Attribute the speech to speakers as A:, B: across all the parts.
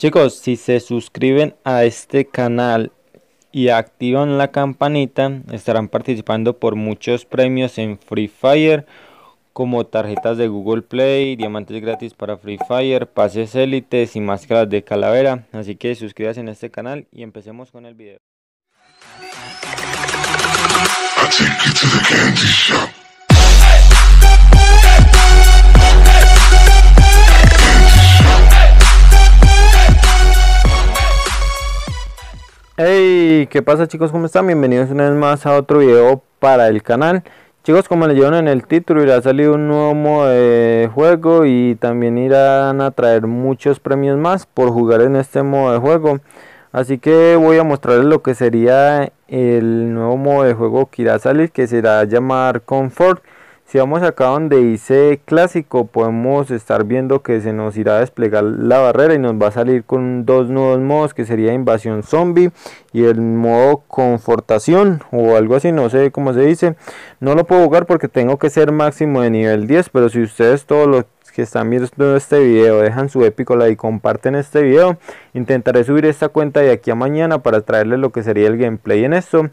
A: Chicos, si se suscriben a este canal y activan la campanita, estarán participando por muchos premios en Free Fire, como tarjetas de Google Play, diamantes gratis para Free Fire, pases élites y máscaras de calavera. Así que suscríbanse en este canal y empecemos con el video. Hey, ¿qué pasa chicos? ¿Cómo están? Bienvenidos una vez más a otro video para el canal Chicos, como les dieron en el título, irá a salir un nuevo modo de juego y también irán a traer muchos premios más por jugar en este modo de juego Así que voy a mostrarles lo que sería el nuevo modo de juego que irá a salir, que será llamar Comfort si vamos acá donde dice clásico, podemos estar viendo que se nos irá a desplegar la barrera y nos va a salir con dos nuevos modos que sería invasión zombie y el modo confortación o algo así, no sé cómo se dice. No lo puedo jugar porque tengo que ser máximo de nivel 10, pero si ustedes todos los que están viendo este video dejan su épico like y comparten este video intentaré subir esta cuenta de aquí a mañana para traerles lo que sería el gameplay en esto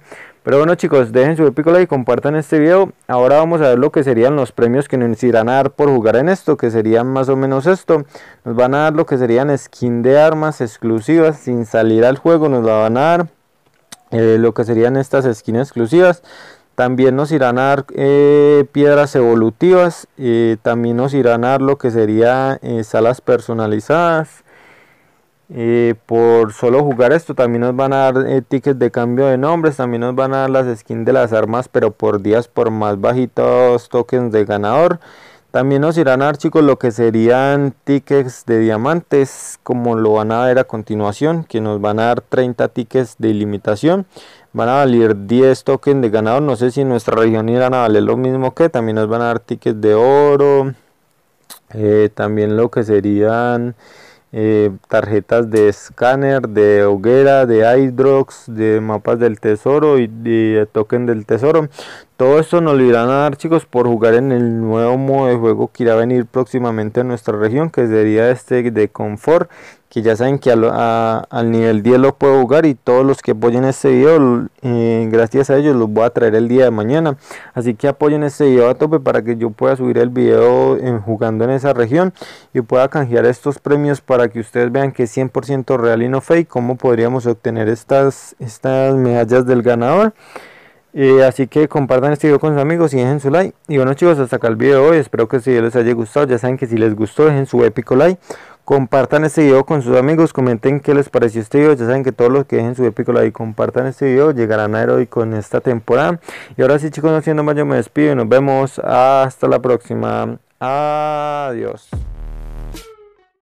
A: pero bueno chicos, dejen su película y compartan este video. Ahora vamos a ver lo que serían los premios que nos irán a dar por jugar en esto, que serían más o menos esto. Nos van a dar lo que serían skin de armas exclusivas sin salir al juego, nos la van a dar. Eh, lo que serían estas skins exclusivas. También nos irán a dar eh, piedras evolutivas. Eh, también nos irán a dar lo que serían salas personalizadas. Eh, por solo jugar esto también nos van a dar eh, tickets de cambio de nombres, también nos van a dar las skins de las armas, pero por días por más bajitos tokens de ganador. También nos irán a dar chicos lo que serían tickets de diamantes, como lo van a ver a continuación, que nos van a dar 30 tickets de limitación Van a valer 10 tokens de ganador, no sé si en nuestra región irán a valer lo mismo que, también nos van a dar tickets de oro, eh, también lo que serían eh, tarjetas de escáner, de hoguera, de Hydrox de mapas del tesoro y de token del tesoro. Todo esto nos lo irán a dar chicos por jugar en el nuevo modo de juego que irá a venir próximamente en nuestra región que sería este de confort que ya saben que al nivel 10 lo puedo jugar y todos los que apoyen este video, eh, gracias a ellos los voy a traer el día de mañana. Así que apoyen este video a tope para que yo pueda subir el video jugando en esa región y pueda canjear estos premios para que ustedes vean que es 100% real y no fake, cómo podríamos obtener estas, estas medallas del ganador. Eh, así que compartan este video con sus amigos y dejen su like. Y bueno chicos, hasta acá el video de hoy. Espero que este video les haya gustado. Ya saben que si les gustó, dejen su épico like Compartan este video con sus amigos, comenten qué les pareció este video. Ya saben que todos los que dejen su like y compartan este video llegarán a Heroico con esta temporada. Y ahora sí chicos, no siendo más yo me despido y nos vemos hasta la próxima. Adiós.